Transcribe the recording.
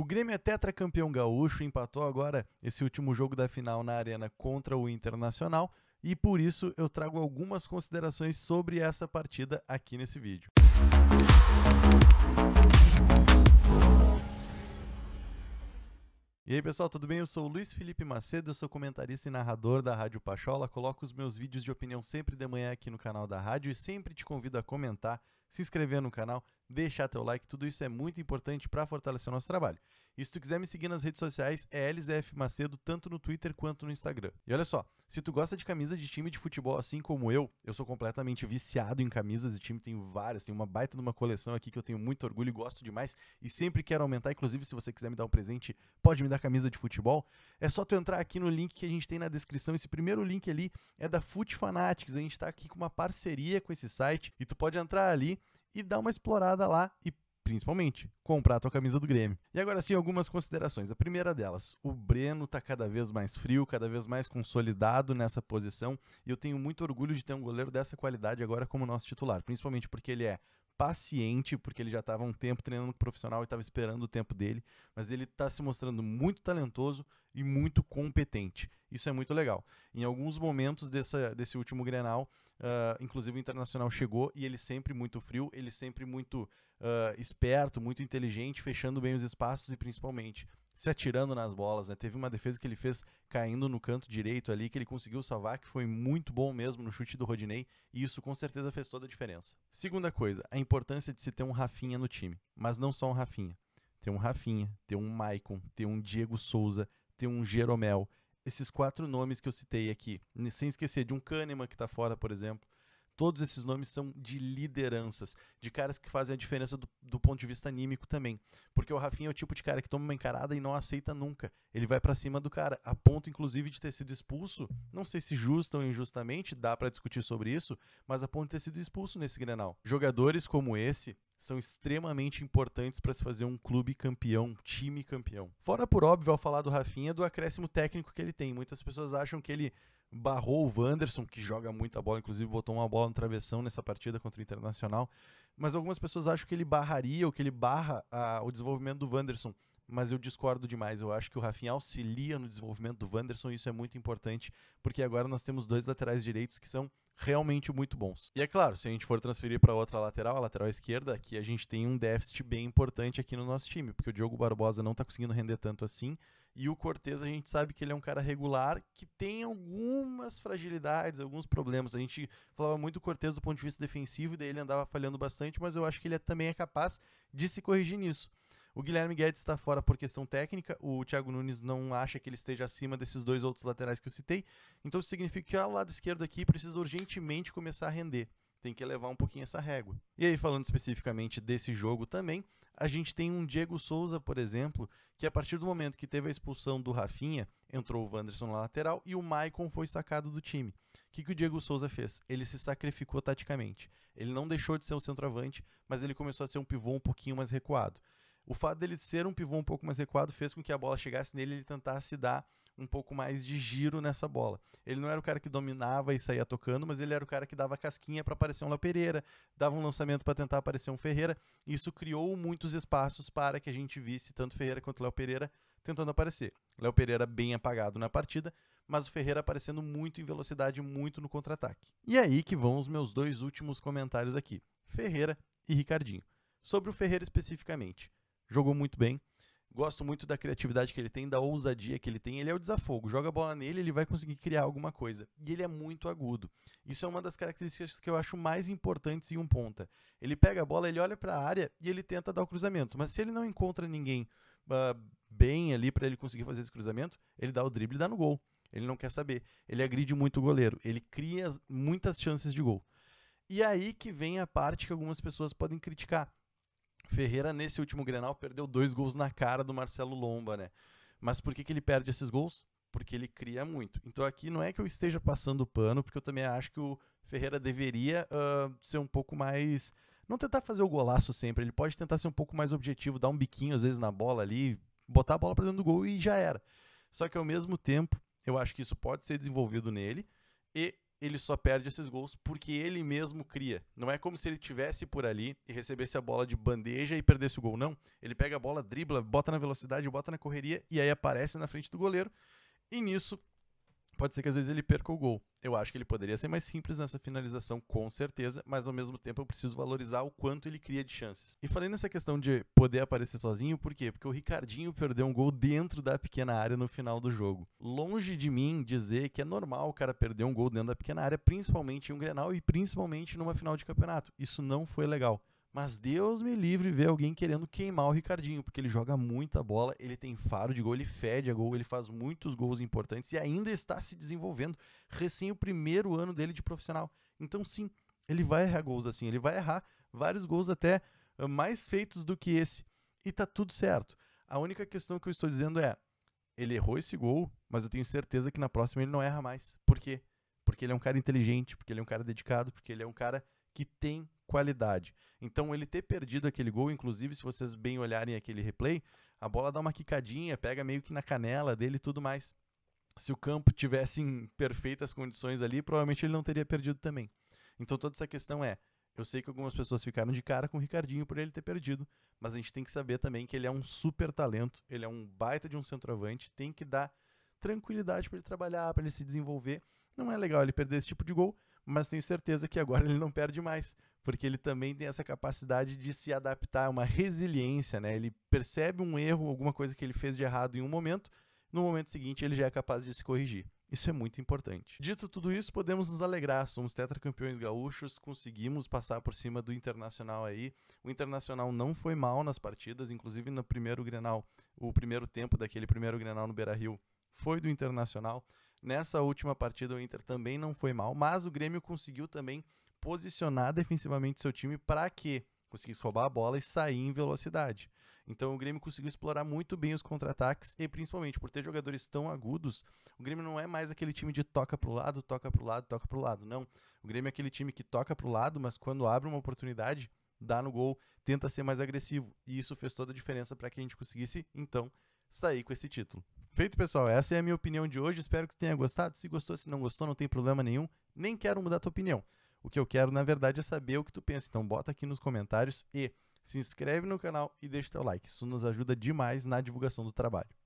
O Grêmio é tetracampeão gaúcho, empatou agora esse último jogo da final na Arena contra o Internacional e por isso eu trago algumas considerações sobre essa partida aqui nesse vídeo. E aí pessoal, tudo bem? Eu sou o Luiz Felipe Macedo, eu sou comentarista e narrador da Rádio Pachola. Coloco os meus vídeos de opinião sempre de manhã aqui no canal da rádio e sempre te convido a comentar, se inscrever no canal, deixar teu like, tudo isso é muito importante para fortalecer o nosso trabalho. E se tu quiser me seguir nas redes sociais, é LZF Macedo, tanto no Twitter quanto no Instagram. E olha só, se tu gosta de camisa de time de futebol assim como eu, eu sou completamente viciado em camisas de time, tenho várias, tenho uma baita de uma coleção aqui que eu tenho muito orgulho e gosto demais e sempre quero aumentar, inclusive se você quiser me dar um presente, pode me dar camisa de futebol. É só tu entrar aqui no link que a gente tem na descrição, esse primeiro link ali é da Foot Fanatics, a gente tá aqui com uma parceria com esse site e tu pode entrar ali e dá uma explorada lá e principalmente, comprar a tua camisa do Grêmio. E agora sim, algumas considerações. A primeira delas, o Breno está cada vez mais frio, cada vez mais consolidado nessa posição, e eu tenho muito orgulho de ter um goleiro dessa qualidade agora como nosso titular, principalmente porque ele é paciente, porque ele já estava um tempo treinando profissional e estava esperando o tempo dele, mas ele está se mostrando muito talentoso e muito competente. Isso é muito legal. Em alguns momentos dessa, desse último Grenal, uh, inclusive o Internacional chegou e ele sempre muito frio, ele sempre muito uh, esperto, muito inteligente, fechando bem os espaços e principalmente se atirando nas bolas, né? Teve uma defesa que ele fez caindo no canto direito ali, que ele conseguiu salvar, que foi muito bom mesmo no chute do Rodinei, e isso com certeza fez toda a diferença. Segunda coisa, a importância de se ter um Rafinha no time, mas não só um Rafinha. Ter um Rafinha, ter um Maicon, ter um Diego Souza, ter um Jeromel. Esses quatro nomes que eu citei aqui, sem esquecer de um Kahneman que está fora, por exemplo, Todos esses nomes são de lideranças, de caras que fazem a diferença do, do, ponto de vista anímico também. Porque o Rafinha é o tipo de cara que toma uma encarada e não aceita nunca. Ele vai para cima do cara, a ponto inclusive de ter sido expulso, não sei se justa ou injustamente, dá para discutir sobre isso, mas a ponto de ter sido expulso nesse Grenal. Jogadores como esse são extremamente importantes para se fazer um clube campeão, time campeão. Fora por óbvio ao falar do Rafinha do acréscimo técnico que ele tem. Muitas pessoas acham que ele barrou o Wanderson, que joga muita bola, inclusive botou uma bola no travessão nessa partida contra o Internacional. Mas algumas pessoas acham que ele barraria ou que ele barra a, ah, o desenvolvimento do Wanderson. Mas eu discordo demais. Eu acho que o Rafinha auxilia no desenvolvimento do Wanderson e isso é muito importante, porque agora nós temos dois laterais direitos que são realmente muito bons. E é claro, se a gente for transferir para outra lateral, a lateral esquerda, aqui a gente tem um déficit bem importante aqui no nosso time, porque o Diogo Barbosa não está conseguindo render tanto assim. E o Cortez, a gente sabe que ele é um cara regular que tem algumas fragilidades, alguns problemas. A gente falava muito do Cortez do ponto de vista defensivo, e daí ele andava falhando bastante, mas eu acho que ele é também é capaz de se corrigir nisso. O Guilherme Guedes está fora por questão técnica. O Thiago Nunes não acha que ele esteja acima desses dois outros laterais que eu citei. Então isso significa que o lado esquerdo aqui precisa urgentemente começar a render. Tem que elevar um pouquinho essa régua. E aí, falando especificamente desse jogo também, a gente tem um Diego Souza, por exemplo, que a partir do momento que teve a expulsão do Rafinha, entrou o Wanderson na lateral e o Maicon foi sacado do time. O que, que o Diego Souza fez? Ele se sacrificou taticamente. Ele não deixou de ser um centroavante, mas ele começou a ser um pivô um pouquinho mais recuado. O fato dele ser um pivô um pouco mais recuado fez com que a bola chegasse nele e ele tentasse dar um pouco mais de giro nessa bola. Ele não era o cara que dominava e saía tocando, mas ele era o cara que dava casquinha para aparecer um La Pereira, dava um lançamento para tentar aparecer um Ferreira. Isso criou muitos espaços para que a gente visse tanto Ferreira quanto Léo Pereira tentando aparecer. Léo Pereira bem apagado na partida, mas o Ferreira aparecendo muito em velocidade, muito no contra-ataque. E é aí que vão os meus dois últimos comentários aqui: Ferreira e Ricardinho. Sobre o Ferreira especificamente jogou muito bem. Gosto muito da criatividade que ele tem, da ousadia que ele tem. Ele é o desafogo. Joga a bola nele, ele vai conseguir criar alguma coisa. E ele é muito agudo. Isso é uma das características que eu acho mais importantes em um ponta. Ele pega a bola, ele olha para a área e ele tenta dar o cruzamento. Mas se ele não encontra ninguém uh, bem ali para ele conseguir fazer esse cruzamento, ele dá o drible e dá no gol. Ele não quer saber. Ele agride muito o goleiro. Ele cria muitas chances de gol. E aí que vem a parte que algumas pessoas podem criticar. Ferreira, nesse último Grenal, perdeu dois gols na cara do Marcelo Lomba, né? Mas por que, que ele perde esses gols? Porque ele cria muito. Então aqui não é que eu esteja passando pano, porque eu também acho que o Ferreira deveria uh, ser um pouco mais. Não tentar fazer o golaço sempre, ele pode tentar ser um pouco mais objetivo, dar um biquinho às vezes na bola ali, botar a bola para dentro do gol e já era. Só que ao mesmo tempo, eu acho que isso pode ser desenvolvido nele. E ele só perde esses gols porque ele mesmo cria. Não é como se ele tivesse por ali e recebesse a bola de bandeja e perdesse o gol, não. Ele pega a bola, dribla, bota na velocidade, bota na correria e aí aparece na frente do goleiro. E nisso pode ser que às vezes ele perca o gol. Eu acho que ele poderia ser mais simples nessa finalização, com certeza, mas ao mesmo tempo eu preciso valorizar o quanto ele cria de chances. E falei nessa questão de poder aparecer sozinho, por quê? Porque o Ricardinho perdeu um gol dentro da pequena área no final do jogo. Longe de mim dizer que é normal o cara perder um gol dentro da pequena área, principalmente em um Grenal e principalmente numa final de campeonato. Isso não foi legal. Mas Deus me livre ver alguém querendo queimar o Ricardinho, porque ele joga muita bola, ele tem faro de gol, ele fede a gol, ele faz muitos gols importantes e ainda está se desenvolvendo, recém o primeiro ano dele de profissional. Então, sim, ele vai errar gols assim, ele vai errar vários gols até ah, mais feitos do que esse. E tá tudo certo. A única questão que eu estou dizendo é: ele errou esse gol, mas eu tenho certeza que na próxima ele não erra mais. Por quê? Porque ele é um cara inteligente, porque ele é um cara dedicado, porque ele é um cara que tem qualidade. Então ele ter perdido aquele gol, inclusive se vocês bem olharem aquele replay, a bola dá uma quicadinha, pega meio que na canela dele e tudo mais. Se o campo tivesse em perfeitas condições ali, provavelmente ele não teria perdido também. Então toda essa questão é, eu sei que algumas pessoas ficaram de cara com o Ricardinho por ele ter perdido, mas a gente tem que saber também que ele é um super talento, ele é um baita de um centroavante, tem que dar tranquilidade para ele trabalhar, para ele se desenvolver. Não é legal ele perder esse tipo de gol, mas tenho certeza que agora ele não perde mais, porque ele também tem essa capacidade de se adaptar, uma resiliência, né? Ele percebe um erro, alguma coisa que ele fez de errado em um momento, no momento seguinte ele já é capaz de se corrigir. Isso é muito importante. Dito tudo isso, podemos nos alegrar. Somos tetracampeões gaúchos, conseguimos passar por cima do Internacional aí. O Internacional não foi mal nas partidas, inclusive no primeiro Grenal, o primeiro tempo daquele primeiro Grenal no Beira-Rio foi do Internacional. Nessa última partida, o Inter também não foi mal, mas o Grêmio conseguiu também posicionar defensivamente seu time para que conseguisse roubar a bola e sair em velocidade. Então o Grêmio conseguiu explorar muito bem os contra-ataques e principalmente por ter jogadores tão agudos, o Grêmio não é mais aquele time de toca pro lado, toca pro lado, toca pro lado, não. O Grêmio é aquele time que toca pro lado, mas quando abre uma oportunidade, dá no gol, tenta ser mais agressivo. E isso fez toda a diferença para que a gente conseguisse então sair com esse título. Feito, pessoal, essa é a minha opinião de hoje. Espero que tenha gostado. Se gostou, se não gostou, não tem problema nenhum. Nem quero mudar tua opinião. O que eu quero, na verdade, é saber o que tu pensa. Então bota aqui nos comentários e se inscreve no canal e deixa teu like. Isso nos ajuda demais na divulgação do trabalho.